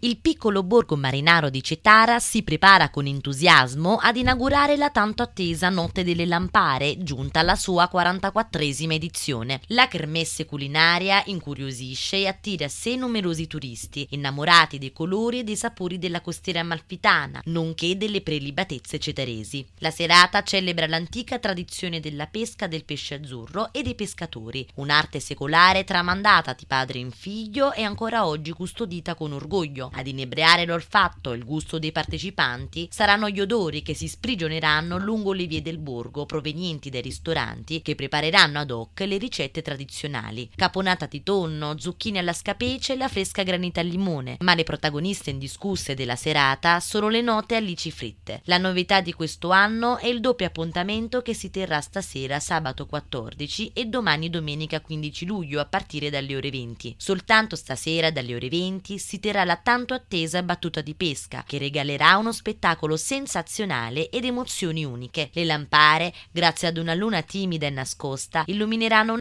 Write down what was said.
Il piccolo borgo marinaro di Cetara si prepara con entusiasmo ad inaugurare la tanto attesa Notte delle Lampare, giunta alla sua 44esima edizione. La kermesse culinaria incuriosisce e attira a sé numerosi turisti, innamorati dei colori e dei sapori della costiera amalfitana, nonché delle prelibatezze cetaresi. La serata celebra l'antica tradizione della pesca del pesce azzurro e dei pescatori, un'arte secolare tramandata di padre in figlio e ancora oggi custodita con orgoglio ad inebriare l'olfatto e il gusto dei partecipanti saranno gli odori che si sprigioneranno lungo le vie del borgo provenienti dai ristoranti che prepareranno ad hoc le ricette tradizionali. Caponata di tonno, zucchine alla scapece e la fresca granita al limone, ma le protagoniste indiscusse della serata sono le note alici fritte. La novità di questo anno è il doppio appuntamento che si terrà stasera sabato 14 e domani domenica 15 luglio a partire dalle ore 20. Soltanto stasera dalle ore 20 si terrà la tanta tanto attesa battuta di pesca, che regalerà uno spettacolo sensazionale ed emozioni uniche. Le lampare, grazie ad una luna timida e nascosta, illumineranno